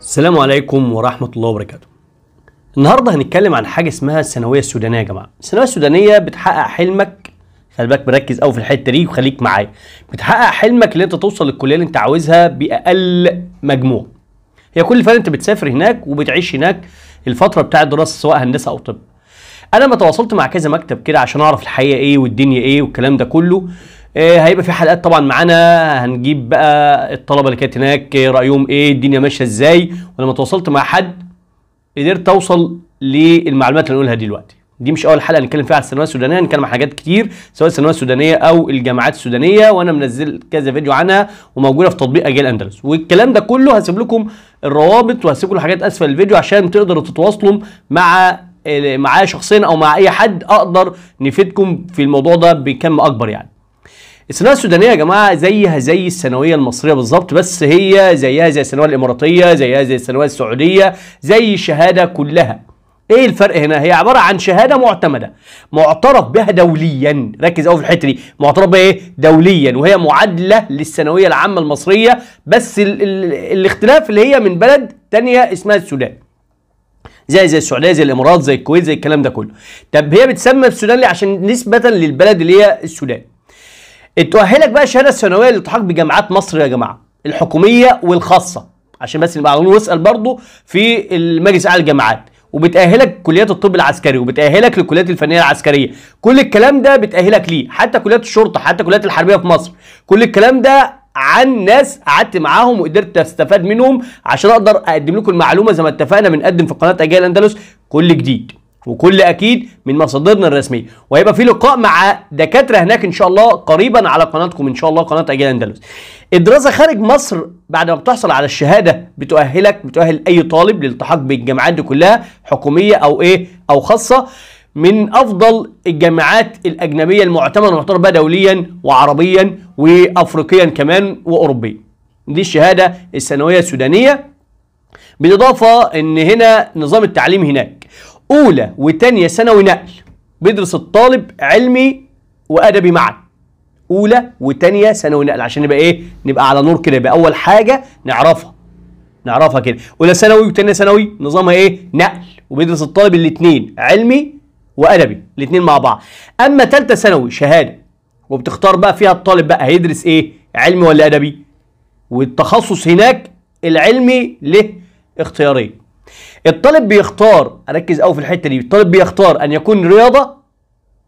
السلام عليكم ورحمة الله وبركاته النهاردة هنتكلم عن حاجة اسمها الثانوية السودانية يا جماعة الثانوية السودانية بتحقق حلمك خلي بالك مركز قوي في الحتة دي وخليك معايا بتحقق حلمك اللي انت توصل للكلية اللي انت عاوزها بأقل مجموع هي كل فعلا انت بتسافر هناك وبتعيش هناك الفترة بتاعة الدراسة سواء هندسة أو طب انا ما تواصلت مع كذا مكتب كده عشان اعرف الحقيقه ايه والدنيا ايه والكلام ده كله إيه، هيبقى في حلقات طبعا معانا هنجيب بقى الطلبه اللي كانت هناك إيه رايهم ايه الدنيا ماشيه ازاي ولما تواصلت مع حد قدرت اوصل للمعلومات اللي هنقولها دلوقتي دي مش اول حلقه هنتكلم فيها على الثانويه السودانيه هنتكلم عن حاجات كتير سواء الثانويه السودانيه او الجامعات السودانيه وانا منزل كذا فيديو عنها وموجوده في تطبيق اجيال اندلس والكلام ده كله هسيب لكم الروابط وهسيب لكم حاجات اسفل الفيديو عشان تقدروا تتواصلوا مع معايا شخصيا او مع اي حد اقدر نفيدكم في الموضوع ده بكم اكبر يعني الثانويه السودانيه يا جماعه زيها زي الثانويه المصريه بالظبط بس هي زيها زي الثانويه الاماراتيه زيها زي الثانويه السعوديه زي الشهاده كلها ايه الفرق هنا هي عباره عن شهاده معتمده معترف بها دوليا ركز قوي في الحته دي معترف بها ايه دوليا وهي معادله للثانويه العامه المصريه بس الـ الـ الاختلاف اللي هي من بلد تانية اسمها السودان زي زي السعوديه زي الامارات زي الكويت زي الكلام ده كله طب هي بتسمى السودان ليه عشان نسبه للبلد اللي هي السودان تؤهلك بقى الشهاده الثانويه للالتحاق بجامعات مصر يا جماعه الحكوميه والخاصه عشان بس نبقى نسال برضه في المجلس الاعلى للجامعات وبتاهلك كليات الطب العسكري وبتاهلك للكليات الفنيه العسكريه كل الكلام ده بتاهلك ليه حتى كليات الشرطه حتى كليات الحربيه في مصر كل الكلام ده عن ناس قعدت معاهم وقدرت استفاد منهم عشان اقدر اقدم لكم المعلومه زي ما اتفقنا بنقدم في قناه اجيال اندلس كل جديد وكل اكيد من مصادرنا الرسميه وهيبقى في لقاء مع دكاتره هناك ان شاء الله قريبا على قناتكم ان شاء الله قناه اجيال اندلس الدراسه خارج مصر بعد ما بتحصل على الشهاده بتؤهلك بتؤهل اي طالب للالتحاق بالجامعات دي كلها حكوميه او ايه او خاصه من افضل الجامعات الاجنبيه المعتمده ومعتبره بها دوليا وعربيا وافريقيا كمان واوروبيا دي الشهاده الثانويه السودانيه بالاضافه ان هنا نظام التعليم هناك اولى وثانيه ثانوي نقل بيدرس الطالب علمي وادبي معا اولى وثانيه ثانوي نقل عشان نبقى ايه نبقى على نور كده يبقى اول حاجه نعرفها نعرفها كده اولى ثانوي وثانيه ثانوي نظامها ايه نقل وبيدرس الطالب الاثنين علمي وادبي الاثنين مع بعض اما ثالثه ثانوي شهاده وبتختار بقى فيها الطالب بقى هيدرس ايه علمي ولا ادبي والتخصص هناك العلمي له اختيارين الطالب بيختار اركز قوي في الحته دي الطالب بيختار ان يكون رياضه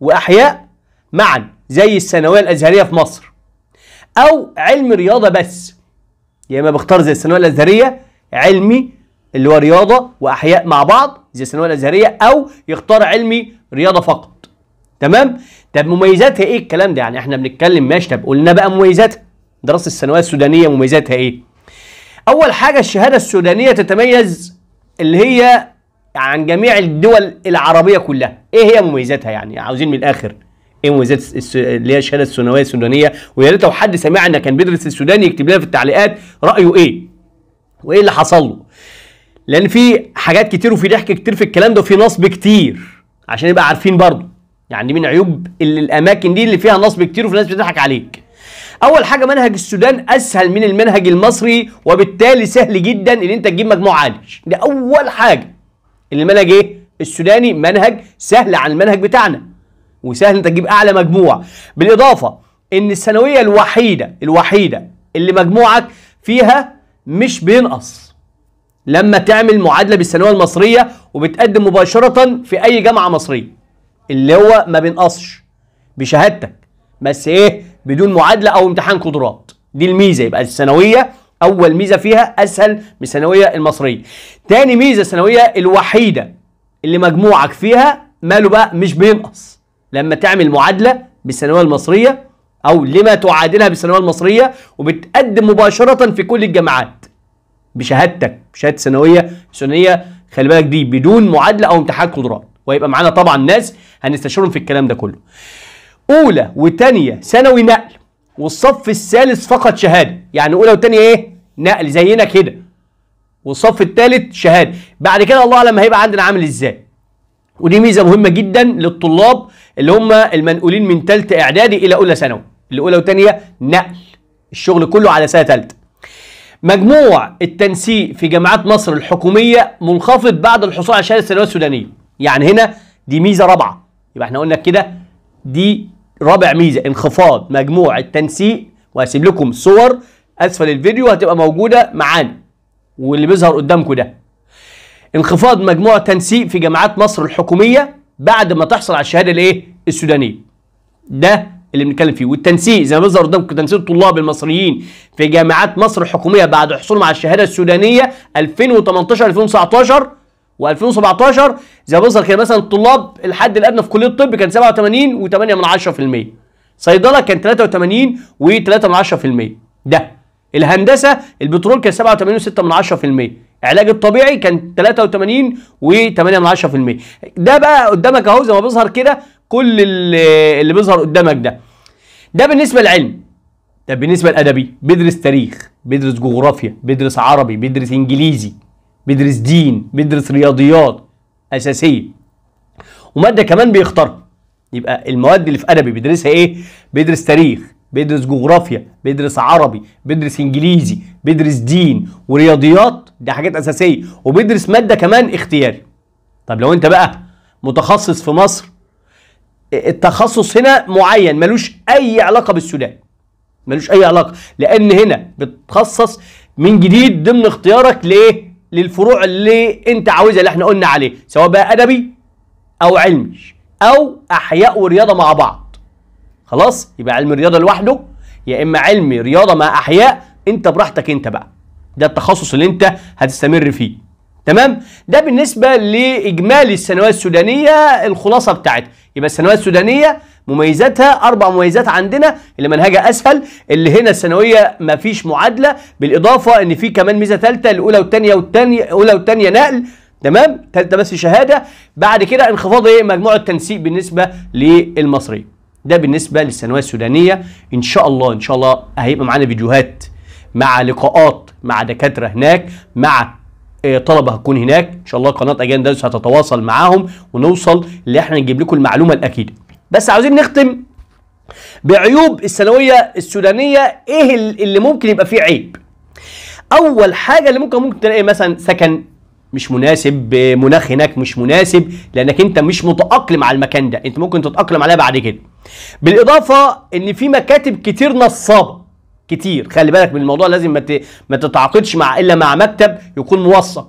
واحياء معا زي الثانويه الازهريه في مصر او علم رياضه بس يا يعني اما بختار زي الثانويه الازهريه علمي اللي هو رياضه واحياء مع بعض زي الثانويه الازهريه او يختار علمي رياضه فقط تمام طب مميزاتها ايه الكلام ده يعني احنا بنتكلم ماشي طب قلنا بقى مميزاتها دراسه الثانويه السودانيه مميزاتها ايه اول حاجه الشهاده السودانيه تتميز اللي هي عن جميع الدول العربيه كلها ايه هي مميزاتها يعني عاوزين من الاخر ايه مميزات اللي هي الشهاده الثانويه السودانيه ويا ريت لو حد سمعنا كان بيدرس السودان يكتب لنا في التعليقات رايه ايه وايه اللي حصل له لان في حاجات كتير وفي ضحك كتير في الكلام ده وفي نصب كتير عشان نبقى عارفين برضه يعني من عيوب الاماكن دي اللي فيها نصب كتير وفي ناس بتضحك عليك اول حاجه منهج السودان اسهل من المنهج المصري وبالتالي سهل جدا ان انت تجيب مجموع عالي دي اول حاجه المنهج ايه السوداني منهج سهل عن المنهج بتاعنا وسهل انت تجيب اعلى مجموع بالاضافه ان الثانويه الوحيده الوحيده اللي مجموعك فيها مش بينقص لما تعمل معادله بالثانويه المصريه وبتقدم مباشره في اي جامعه مصريه اللي هو ما بينقصش بشهادتك بس ايه بدون معادله او امتحان قدرات دي الميزه يبقى الثانويه اول ميزه فيها اسهل من الثانويه المصريه تاني ميزه الثانويه الوحيده اللي مجموعك فيها ماله بقى مش بينقص لما تعمل معادله بالثانويه المصريه او لما تعادلها بالثانويه المصريه وبتقدم مباشره في كل الجامعات بشهادتك بشهاده ثانويه ثانويه خلي بالك دي بدون معادله او امتحان قدرات وهيبقى معانا طبعا ناس هنستشيرهم في الكلام ده كله اولى وثانيه ثانوي نقل والصف الثالث فقط شهاده يعني اولى وثانيه ايه نقل زينا كده والصف الثالث شهاده بعد كده الله اعلم هيبقى عندنا عامل ازاي ودي ميزه مهمه جدا للطلاب اللي هم المنقولين من ثالثه اعدادي الى اولى ثانوي اللي اولى وثانيه نقل الشغل كله على سنه ثالثه مجموع التنسيق في جامعات مصر الحكوميه منخفض بعد الحصول على شهاده الثانويه السودانيه يعني هنا دي ميزه رابعه يبقى احنا قلنا كده دي رابع ميزه انخفاض مجموع التنسيق وهسيب لكم صور اسفل الفيديو هتبقى موجوده معانا واللي بيظهر قدامكم ده انخفاض مجموع التنسيق في جامعات مصر الحكوميه بعد ما تحصل على الشهاده الايه السودانيه ده اللي بنتكلم فيه والتنسيق زي ما بيظهر قدامكم تنسيق الطلاب المصريين في جامعات مصر الحكوميه بعد حصولهم على الشهاده السودانيه 2018 2019 و2017 زي ما بيظهر كده مثلا الطلاب الحد الادنى في كليه الطب كان 87 و8 من 10% صيدله كان 83 و3 من 10% ده الهندسه البترول كان 87 و6 من 10% علاج الطبيعي كان 83 و8 من 10% ده بقى قدامك اهو زي ما بيظهر كده كل اللي بيظهر قدامك ده ده بالنسبه للعلم ده بالنسبه للادبي بيدرس تاريخ بيدرس جغرافيا بيدرس عربي بيدرس انجليزي بيدرس دين بيدرس رياضيات اساسيه وماده كمان بيختارها يبقى المواد اللي في ادبي بيدرسها ايه بيدرس تاريخ بيدرس جغرافيا بيدرس عربي بيدرس انجليزي بيدرس دين ورياضيات دي حاجات اساسيه وبيدرس ماده كمان اختياري طب لو انت بقى متخصص في مصر التخصص هنا معين ملوش اي علاقه بالسودان ملوش اي علاقه لان هنا بتخصص من جديد ضمن اختيارك لايه للفروع اللي انت عاوزها اللي احنا قلنا عليه سواء بقى ادبي او علمي او احياء ورياضه مع بعض خلاص يبقى علم الرياضه لوحده يا اما علمي رياضه مع احياء انت براحتك انت بقى ده التخصص اللي انت هتستمر فيه تمام ده بالنسبه لاجمالي الثانويه السودانيه الخلاصه بتاعتها يبقى الثانويه السودانيه مميزاتها اربع مميزات عندنا اللي منهجها اسهل اللي هنا الثانويه مفيش معادله بالاضافه ان في كمان ميزه ثالثه الاولى والثانيه والثانيه الاولى والثانيه نقل تمام ثالثه بس شهاده بعد كده انخفاض ايه مجموع التنسيق بالنسبه للمصري ده بالنسبه للثانويه السودانيه ان شاء الله ان شاء الله هيبقى معانا فيديوهات مع لقاءات مع دكاتره هناك مع إيه، طلبه هتكون هناك ان شاء الله قناه اجنداز هتتواصل معاهم ونوصل اللي احنا نجيب لكم المعلومه الاكيده بس عاوزين نختم بعيوب الثانويه السودانيه ايه اللي ممكن يبقى فيه عيب اول حاجه اللي ممكن ممكن تلاقي مثلا سكن مش مناسب مناخ هناك مش مناسب لانك انت مش متاقلم على المكان ده انت ممكن تتاقلم عليها بعد كده بالاضافه ان في مكاتب كتير نصابه كتير خلي بالك من الموضوع لازم ما تتعاقدش مع الا مع مكتب يكون موثق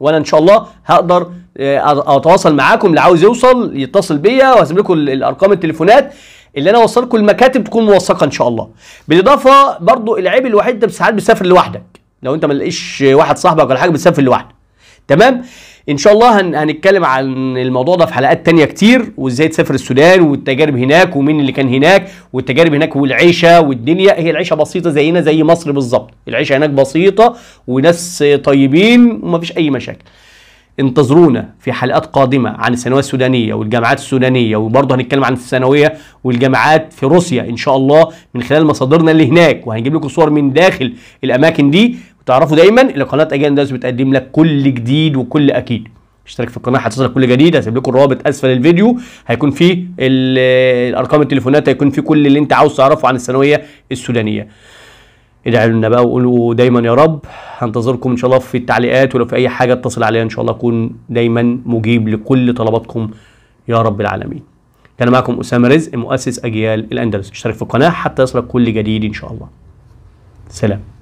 وانا ان شاء الله هقدر آه، اتواصل معاكم اللي عاوز يوصل يتصل بيا وهسيب لكم الارقام التليفونات اللي انا اوصلكم المكاتب تكون موثقه ان شاء الله بالاضافه برضو العيب الوحيد انت ساعات بتسافر لوحدك لو انت ما واحد صاحبك ولا حاجه بتسافر لوحدك تمام ان شاء الله هنتكلم عن الموضوع ده في حلقات تانية كتير وازاي تسافر السودان والتجارب هناك ومين اللي كان هناك والتجارب هناك والعيشه والدنيا هي العيشه بسيطه زينا زي مصر بالظبط العيشه هناك بسيطه وناس طيبين ومفيش اي مشاكل انتظرونا في حلقات قادمه عن الثانويه السودانيه والجامعات السودانيه وبرضه هنتكلم عن الثانويه والجامعات في روسيا ان شاء الله من خلال مصادرنا اللي هناك وهنجيب لكم صور من داخل الاماكن دي تعرفوا دايما ان قناه اجيال دايس بتقدم لك كل جديد وكل اكيد اشترك في القناه هتصلك كل جديد هسيب لكم الروابط اسفل الفيديو هيكون فيه الارقام التليفونات هيكون فيه كل اللي انت عاوز تعرفه عن الثانويه السودانيه ادعوا لنا بقى وقولوا دايما يا رب هنتظركم ان شاء الله في التعليقات ولو في اي حاجه اتصل عليا ان شاء الله اكون دايما مجيب لكل طلباتكم يا رب العالمين كان معكم اسامه رزق مؤسس اجيال الاندلس اشترك في القناه حتى يصلك كل جديد ان شاء الله سلام